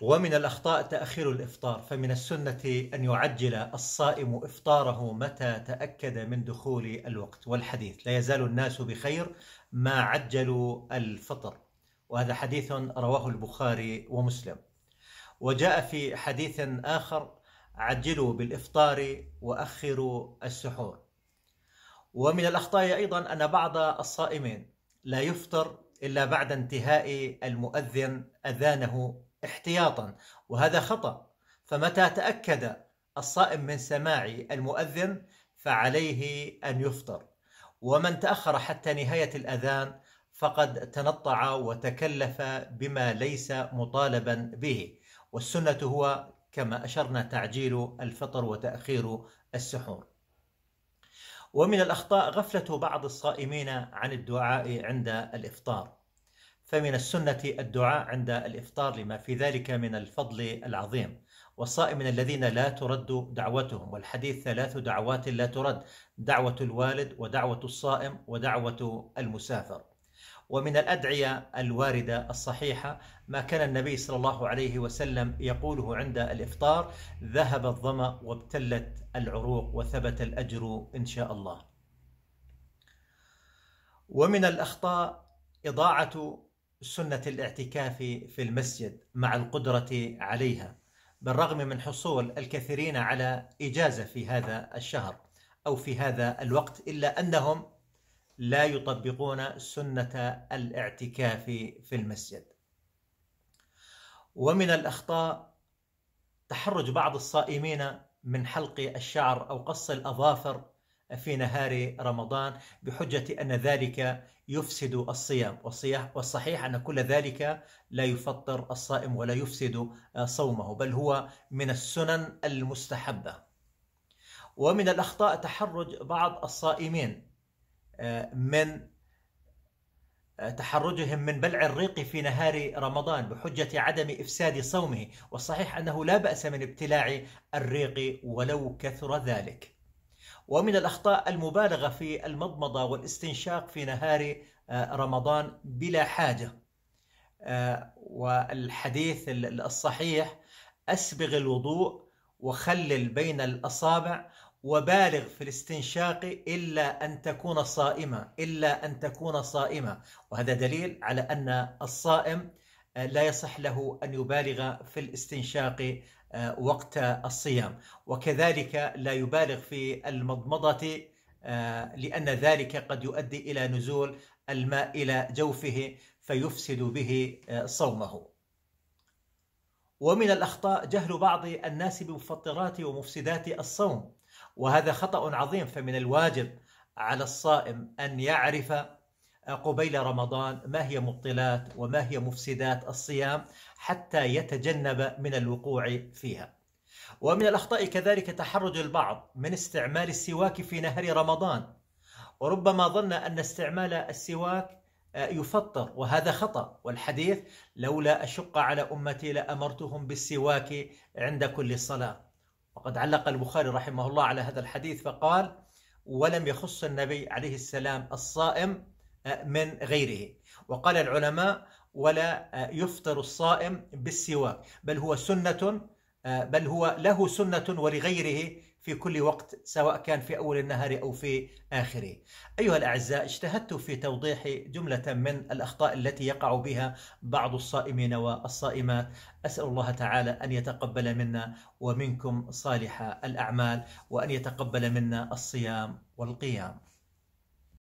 ومن الأخطاء تأخير الإفطار فمن السنة أن يعجل الصائم إفطاره متى تأكد من دخول الوقت والحديث لا يزال الناس بخير ما عجلوا الفطر وهذا حديث رواه البخاري ومسلم وجاء في حديث آخر عجلوا بالإفطار وأخروا السحور ومن الأخطاء أيضا أن بعض الصائمين لا يفطر إلا بعد انتهاء المؤذن أذانه احتياطا وهذا خطأ فمتى تأكد الصائم من سماع المؤذن فعليه أن يفطر ومن تأخر حتى نهاية الأذان فقد تنطع وتكلف بما ليس مطالبا به والسنة هو كما أشرنا تعجيل الفطر وتأخير السحور ومن الأخطاء غفلة بعض الصائمين عن الدعاء عند الإفطار فمن السنة الدعاء عند الإفطار لما في ذلك من الفضل العظيم والصائم من الذين لا ترد دعوتهم والحديث ثلاث دعوات لا ترد دعوة الوالد ودعوة الصائم ودعوة المسافر ومن الأدعية الواردة الصحيحة ما كان النبي صلى الله عليه وسلم يقوله عند الإفطار ذهب الظمأ وابتلت العروق وثبت الأجر إن شاء الله ومن الأخطاء إضاعة سنة الاعتكاف في المسجد مع القدرة عليها بالرغم من حصول الكثيرين على إجازة في هذا الشهر أو في هذا الوقت إلا أنهم لا يطبقون سنة الاعتكاف في المسجد ومن الأخطاء تحرج بعض الصائمين من حلق الشعر أو قص الأظافر في نهار رمضان بحجة أن ذلك يفسد الصيام والصحيح أن كل ذلك لا يفطر الصائم ولا يفسد صومه بل هو من السنن المستحبة ومن الأخطاء تحرج بعض الصائمين آه، من آه، تحرجهم من بلع الريق في نهار رمضان بحجة عدم إفساد صومه والصحيح أنه لا بأس من ابتلاع الريق ولو كثر ذلك ومن الأخطاء المبالغة في المضمضة والاستنشاق في نهار آه، رمضان بلا حاجة آه، والحديث الصحيح أسبغ الوضوء وخلل بين الأصابع وبالغ في الاستنشاق إلا أن تكون صائمة إلا أن تكون صائمة وهذا دليل على أن الصائم آه، لا يصح له ان يبالغ في الاستنشاق آه، وقت الصيام وكذلك لا يبالغ في المضمضه آه، لان ذلك قد يؤدي الى نزول الماء الى جوفه فيفسد به صومه ومن الاخطاء جهل بعض الناس بمفطرات ومفسدات الصوم وهذا خطا عظيم فمن الواجب على الصائم ان يعرف قبيل رمضان ما هي مبطلات وما هي مفسدات الصيام حتى يتجنب من الوقوع فيها ومن الأخطاء كذلك تحرج البعض من استعمال السواك في نهر رمضان وربما ظن أن استعمال السواك آه، يفطر وهذا خطأ والحديث لولا أشق على أمتي لأمرتهم بالسواك عند كل صلاة وقد علق البخاري رحمه الله على هذا الحديث فقال ولم يخص النبي عليه السلام الصائم من غيره وقال العلماء ولا يفطر الصائم بالسواك بل هو سنة بل هو له سنة ولغيره في كل وقت سواء كان في أول النهار أو في آخره أيها الأعزاء اجتهدت في توضيح جملة من الأخطاء التي يقع بها بعض الصائمين والصائمات أسأل الله تعالى أن يتقبل منا ومنكم صالح الأعمال وأن يتقبل منا الصيام والقيام